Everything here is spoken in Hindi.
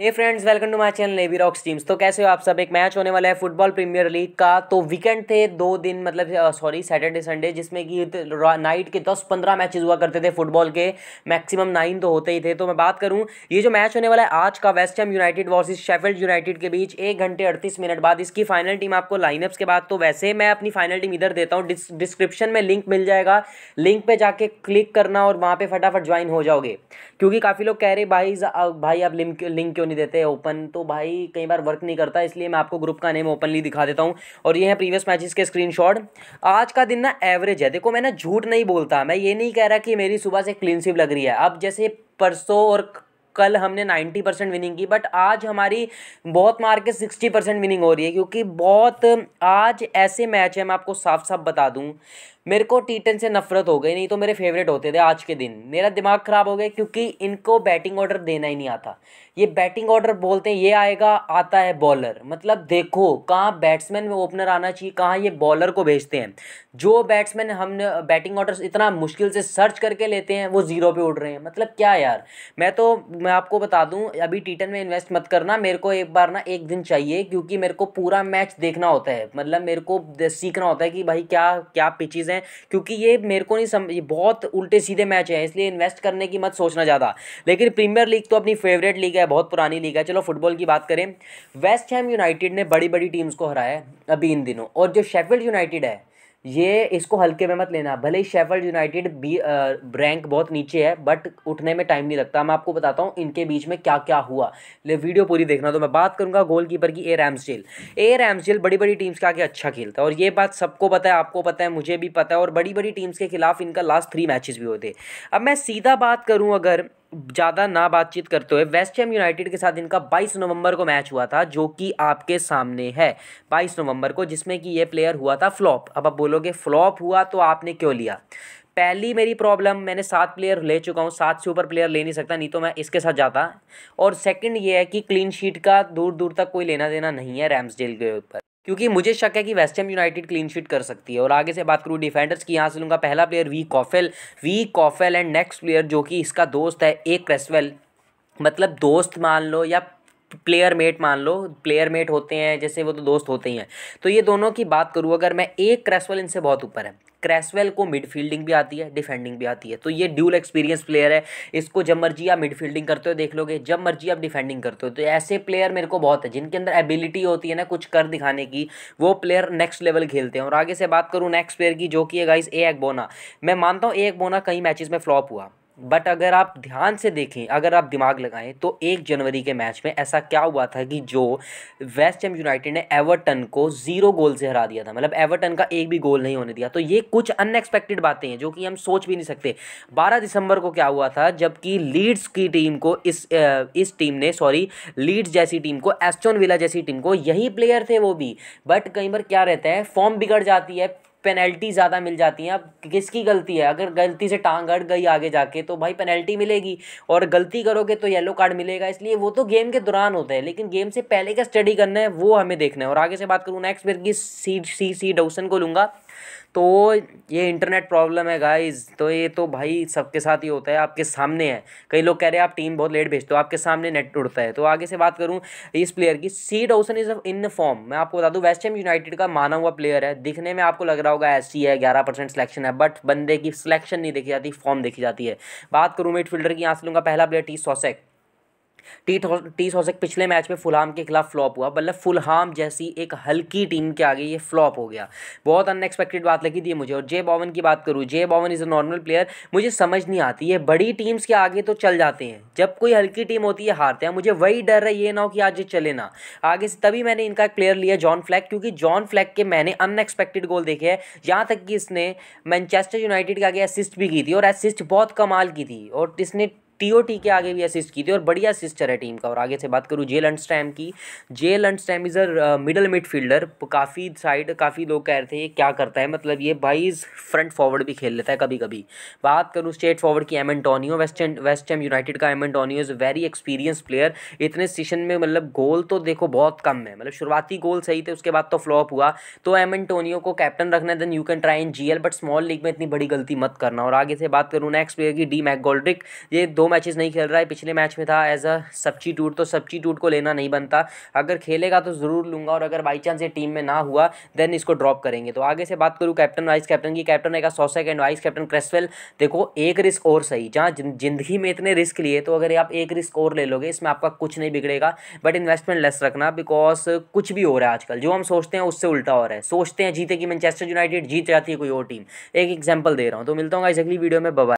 hey friends welcome to my channel Navy Rocks teams तो कैसे हो आप सब एक मैच होने वाला है फुटबॉल प्रीमियर लीग का तो वीकेंड थे दो दिन मतलब सॉरी सैटरडे संडे जिसमें कि नाइट के दस पंद्रह मैचेस हुआ करते थे फुटबॉल के मैक्सिमम नाइन तो होते ही थे तो मैं बात करूं ये जो मैच होने वाला है आज का West Ham United versus Sheffield United के बीच एक घंटे अड़तीस मिनट बाद इसकी फाइनल टीम आपको लाइनअप्स के बाद तो वैसे मैं अपनी फाइनल टीम इधर देता हूँ डिस्क्रिप्शन में लिंक मिल जाएगा लिंक पर जाके क्लिक करना और वहाँ पर फटाफट ज्वाइन हो जाओगे क्योंकि काफ़ी लोग कह रहे भाई भाई आप लिंक लिंक क्यों नहीं देते ओपन तो भाई कई बार वर्क नहीं करता इसलिए मैं आपको ग्रुप का नेम ओपनली दिखा देता हूँ और ये है प्रीवियस मैचेस के स्क्रीनशॉट आज का दिन ना एवरेज है देखो मैं ना झूठ नहीं बोलता मैं ये नहीं कह रहा कि मेरी सुबह से क्लीन स्वीप लग रही है अब जैसे परसों और कल हमने 90 परसेंट विनिंग की बट आज हमारी बहुत मार के 60 परसेंट विनिंग हो रही है क्योंकि बहुत आज ऐसे मैच है मैं आपको साफ साफ बता दूँ मेरे को टी से नफरत हो गई नहीं तो मेरे फेवरेट होते थे आज के दिन मेरा दिमाग ख़राब हो गया क्योंकि इनको बैटिंग ऑर्डर देना ही नहीं आता ये बैटिंग ऑर्डर बोलते हैं ये आएगा आता है बॉलर मतलब देखो कहाँ बैट्समैन में ओपनर आना चाहिए कहाँ ये बॉलर को भेजते हैं जो बैट्समैन हम बैटिंग ऑर्डर इतना मुश्किल से सर्च करके लेते हैं वो ज़ीरो पे उड़ रहे हैं मतलब क्या यार मैं तो मैं आपको बता दूं अभी टीटन में इन्वेस्ट मत करना मेरे को एक बार ना एक दिन चाहिए क्योंकि मेरे को पूरा मैच देखना होता है मतलब मेरे को सीखना होता है कि भाई क्या क्या पिचेज़ हैं क्योंकि ये मेरे को नहीं समझ बहुत उल्टे सीधे मैच हैं इसलिए इन्वेस्ट करने की मत सोचना ज़्यादा लेकिन प्रीमियर लीग तो अपनी फेवरेट लीग है बहुत पुरानी लीग है चलो फुटबॉल की बात करें वेस्ट हैम यूनाइटेड ने बड़ी बड़ी टीम्स को हराया अभी इन दिनों और जो शेफिल्ड यूनाइटेड है ये इसको हल्के में मत लेना भले ही शेफर्ड यूनाइटेड भी रैंक बहुत नीचे है बट उठने में टाइम नहीं लगता मैं आपको बताता हूँ इनके बीच में क्या क्या हुआ ले वीडियो पूरी देखना तो मैं बात करूँगा गोलकीपर की ए रैम्सडेल ए रैम्सडेल बड़ी बड़ी टीम्स के आगे अच्छा खेलता है और ये बात सबको पता है आपको पता है मुझे भी पता है और बड़ी बड़ी टीम्स के खिलाफ इनका लास्ट थ्री मैचेज भी होते अब मैं सीधा बात करूँ अगर ज़्यादा ना बातचीत करते हुए वेस्ट हैम यूनाइटेड के साथ इनका 22 नवंबर को मैच हुआ था जो कि आपके सामने है 22 नवंबर को जिसमें कि ये प्लेयर हुआ था फ्लॉप अब आप बोलोगे फ्लॉप हुआ तो आपने क्यों लिया पहली मेरी प्रॉब्लम मैंने सात प्लेयर ले चुका हूँ सात से ऊपर प्लेयर ले नहीं सकता नहीं तो मैं इसके साथ जाता और सेकंड ये है कि क्लीन शीट का दूर दूर तक कोई लेना देना नहीं है रैम्सडेल के ऊपर क्योंकि मुझे शक है कि वेस्ट यूनाइटेड क्लीन शीट कर सकती है और आगे से बात करूँ डिफेंडर्स की यहाँ से लूँगा पहला player V Coufal V Coufal and next player जो कि इसका दोस्त है ए क्रेसवेल मतलब दोस्त मान लो या प्लेयर मेट मान लो प्लेयर मेट होते हैं जैसे वो तो दोस्त होते ही हैं तो ये दोनों की बात करूँ अगर मैं एक क्रेसवेल इनसे बहुत ऊपर है क्रैसवेल को मिडफील्डिंग भी आती है डिफेंडिंग भी आती है तो ये ड्यूल एक्सपीरियंस प्लेयर है इसको जब मर्जी आप मिडफील्डिंग करते हो देख लोगे जब मर्जी आप डिफेंडिंग करते हो तो ऐसे प्लेयर मेरे को बहुत है जिनके अंदर एबिलिटी होती है ना कुछ कर दिखाने की वो प्लेयर नेक्स्ट लेवल खेलते हैं और आगे से बात करूँ नेक्स्ट प्लेयर की जो कि है गाइस ए बोना मैं मानता हूँ ए एक बोना कई मैचेज में फ्लॉप हुआ बट अगर आप ध्यान से देखें अगर आप दिमाग लगाएं तो एक जनवरी के मैच में ऐसा क्या हुआ था कि जो वेस्ट एम यूनाइटेड ने एवर्टन को ज़ीरो गोल से हरा दिया था मतलब एवर्टन का एक भी गोल नहीं होने दिया तो ये कुछ अनएक्सपेक्टेड बातें हैं जो कि हम सोच भी नहीं सकते बारह दिसंबर को क्या हुआ था जबकि लीड्स की टीम को इस इस टीम ने सॉरी लीड्स जैसी टीम को एस्टोन विला जैसी टीम को यही प्लेयर थे वो भी बट कई बार क्या रहता है फॉर्म बिगड़ जाती है पेनल्टी ज़्यादा मिल जाती हैं अब किसकी गलती है अगर गलती से टांग अड़ गई आगे जाके तो भाई पेनल्टी मिलेगी और गलती करोगे तो येलो कार्ड मिलेगा इसलिए वो तो गेम के दौरान होते हैं लेकिन गेम से पहले का स्टडी करना है वो हमें देखना है और आगे से बात करूँ नेक्स्ट फिर की सी सी सी डोसन को लूँगा तो ये इंटरनेट प्रॉब्लम है गाइज तो ये तो भाई सबके साथ ही होता है आपके सामने है कई लोग कह रहे हैं आप टीम बहुत लेट भेजते हो आपके सामने नेट उड़ता है तो आगे से बात करूँ इस प्लेयर की C Dawson is in form मैं आपको बता दूँ वेस्ट एम यूनाइटेड का माना हुआ प्लेयर है दिखने में आपको लग रहा होगा एस है ग्यारह परसेंट सिलेक्शन है बट बंदे की सिलेक्शन नहीं देखी जाती फॉर्म देखी जाती है बात करूँ मिड फील्डर की यहाँ से लूँगा पहला player T Soucek T T Soucek पिछले मैच में फुलहाम के खिलाफ फ्लॉप हुआ मतलब फुलहाम जैसी एक हल्की टीम के आगे ये फ्लॉप हो गया बहुत अनएक्सपेक्टेड बात लगी थी मुझे और जे बॉवन की बात करूँ J Bowen is a normal player मुझे समझ नहीं आती है बड़ी टीम्स के आगे तो चल जाते हैं जब कोई हल्की टीम होती है हारते हैं मुझे वही डर है ये ना हो कि आज ये चले ना आगे से तभी मैंने इनका एक प्लेयर लिया जॉन फ्लैक क्योंकि जॉन फ्लैक के मैंने अनएक्सपेक्टेड गोल देखे हैं यहाँ तक कि इसने मैनचेस्टर यूनाइटेड के आगे असिस्ट भी की थी और असिस्ट बहुत कमाल की थी और इसने टीओटी के आगे भी असिस्ट की थी और बढ़िया असिस्टर है टीम का और आगे से बात करूँ जे लंडस्टैम की J Lundstram is a middle midfielder काफ़ी साइड काफ़ी लोग कह रहे थे ये क्या करता है मतलब ये भाई फ्रंट फॉरवर्ड भी खेल लेता है कभी कभी बात करूँ स्टेट फॉरवर्ड की M Antonio Antonio West Ham United का M Antonio is very experience player इतने सीशन में मतलब गोल तो देखो बहुत कम है मतलब शुरुआती गोल सही थे उसके बाद तो फ्लॉप हुआ तो एम एंटोनियो को कैप्टन रखना then you can try in G but small league में इतनी बड़ी गलती मत करना और आगे से बात करूँ नेक्स्ट प्लेयर की डी मैक ये दो मैचेस नहीं खेल रहा है पिछले मैच में था एज अ टूट तो टूट को लेना नहीं बनता अगर खेलेगा तो ज़रूर लूँगा और अगर बाई चांस ये टीम में ना हुआ देन इसको ड्रॉप करेंगे तो आगे से बात करूँ कैप्टन वाइस कैप्टन की कैप्टन रहेगा सौ सेकेंड वाइस कैप्टन क्रेसवेल देखो एक रिस्क और सही जहाँ जिंदगी में इतने रिस्क लिए तो अगर आप एक रिस्क और ले लोगे इसमें आपका कुछ नहीं बिगड़ेगा बट इन्वेस्टमेंट लेस रखना बिकॉज कुछ भी हो रहा है आजकल जो हम सोचते हैं उससे उल्टा हो रहा है सोचते हैं जीते कि मैनचेस्टर यूनाइटेड जीत जाती है कोई और टीम एक एग्जाम्पल दे रहा हूँ तो मिलता हूँ इस अगली वीडियो में बबा